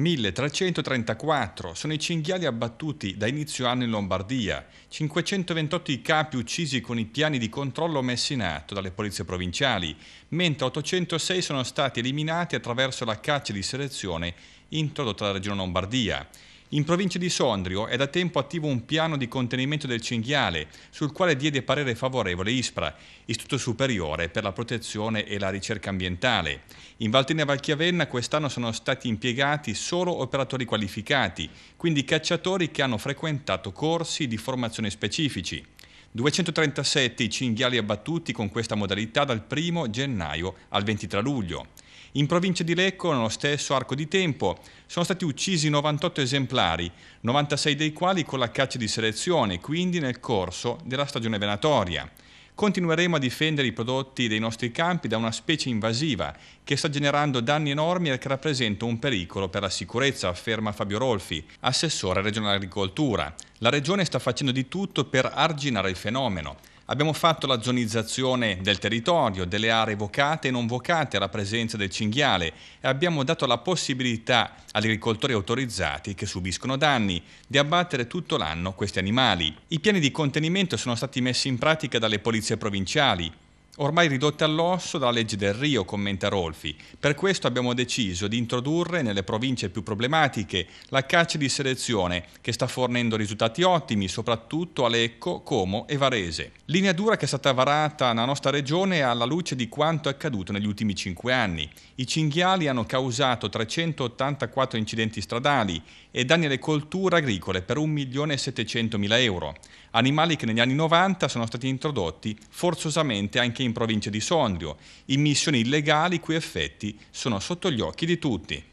1334 sono i cinghiali abbattuti da inizio anno in Lombardia, 528 i capi uccisi con i piani di controllo messi in atto dalle polizie provinciali, mentre 806 sono stati eliminati attraverso la caccia di selezione introdotta dalla regione Lombardia. In provincia di Sondrio è da tempo attivo un piano di contenimento del cinghiale, sul quale diede parere favorevole ISPRA, Istituto Superiore per la Protezione e la Ricerca Ambientale. In Valtena Valchiavenna quest'anno sono stati impiegati solo operatori qualificati, quindi cacciatori che hanno frequentato corsi di formazione specifici. 237 i cinghiali abbattuti con questa modalità dal 1 gennaio al 23 luglio. In provincia di Lecco, nello stesso arco di tempo, sono stati uccisi 98 esemplari, 96 dei quali con la caccia di selezione, quindi nel corso della stagione venatoria. Continueremo a difendere i prodotti dei nostri campi da una specie invasiva che sta generando danni enormi e che rappresenta un pericolo per la sicurezza, afferma Fabio Rolfi, assessore regionale agricoltura. La regione sta facendo di tutto per arginare il fenomeno. Abbiamo fatto la zonizzazione del territorio, delle aree vocate e non vocate alla presenza del cinghiale e abbiamo dato la possibilità agli agricoltori autorizzati che subiscono danni di abbattere tutto l'anno questi animali. I piani di contenimento sono stati messi in pratica dalle polizie provinciali, ormai ridotte all'osso dalla legge del Rio, commenta Rolfi. Per questo abbiamo deciso di introdurre nelle province più problematiche la caccia di selezione, che sta fornendo risultati ottimi soprattutto a Lecco, Como e Varese. Linea dura che è stata varata nella nostra regione alla luce di quanto è accaduto negli ultimi cinque anni. I cinghiali hanno causato 384 incidenti stradali e danni alle colture agricole per 1.700.000 euro. Animali che negli anni 90 sono stati introdotti forzosamente anche in provincia di Sondrio, immissioni illegali cui effetti sono sotto gli occhi di tutti.